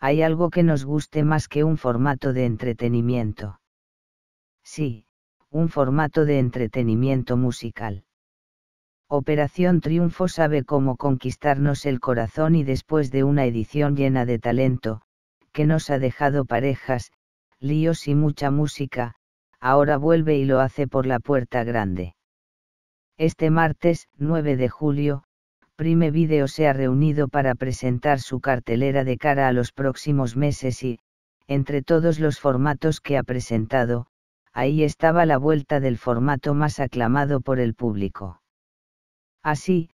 hay algo que nos guste más que un formato de entretenimiento. Sí, un formato de entretenimiento musical. Operación Triunfo sabe cómo conquistarnos el corazón y después de una edición llena de talento, que nos ha dejado parejas, líos y mucha música, ahora vuelve y lo hace por la puerta grande. Este martes, 9 de julio, Prime Video se ha reunido para presentar su cartelera de cara a los próximos meses y, entre todos los formatos que ha presentado, ahí estaba la vuelta del formato más aclamado por el público. Así,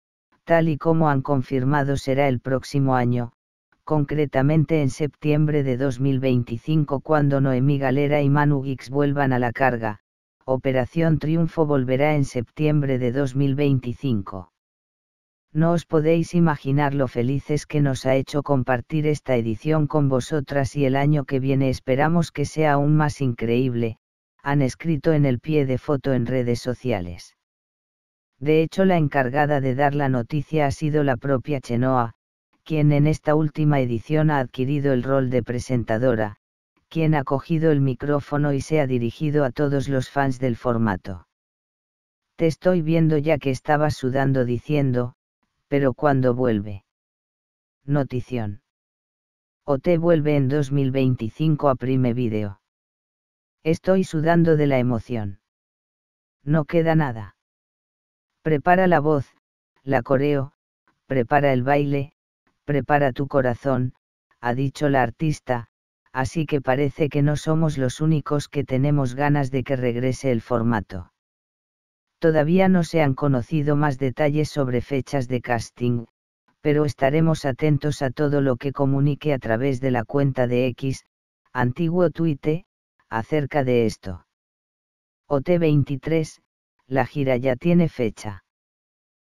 tal y como han confirmado será el próximo año, concretamente en septiembre de 2025 cuando Noemí Galera y Manu Gix vuelvan a la carga, Operación Triunfo volverá en septiembre de 2025. No os podéis imaginar lo felices que nos ha hecho compartir esta edición con vosotras y el año que viene esperamos que sea aún más increíble, han escrito en el pie de foto en redes sociales. De hecho, la encargada de dar la noticia ha sido la propia Chenoa, quien en esta última edición ha adquirido el rol de presentadora, quien ha cogido el micrófono y se ha dirigido a todos los fans del formato. Te estoy viendo ya que estabas sudando diciendo, pero cuando vuelve. Notición. te vuelve en 2025 a Prime Video. Estoy sudando de la emoción. No queda nada. Prepara la voz, la coreo, prepara el baile, prepara tu corazón, ha dicho la artista, así que parece que no somos los únicos que tenemos ganas de que regrese el formato. Todavía no se han conocido más detalles sobre fechas de casting, pero estaremos atentos a todo lo que comunique a través de la cuenta de X, antiguo tuite, acerca de esto. OT23, la gira ya tiene fecha.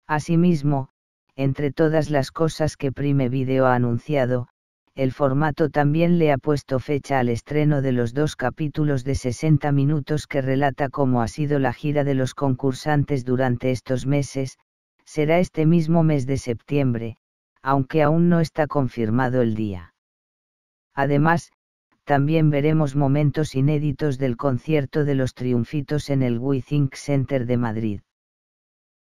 Asimismo, entre todas las cosas que Prime Video ha anunciado, el formato también le ha puesto fecha al estreno de los dos capítulos de 60 minutos que relata cómo ha sido la gira de los concursantes durante estos meses, será este mismo mes de septiembre, aunque aún no está confirmado el día. Además, también veremos momentos inéditos del concierto de los Triunfitos en el We Think Center de Madrid.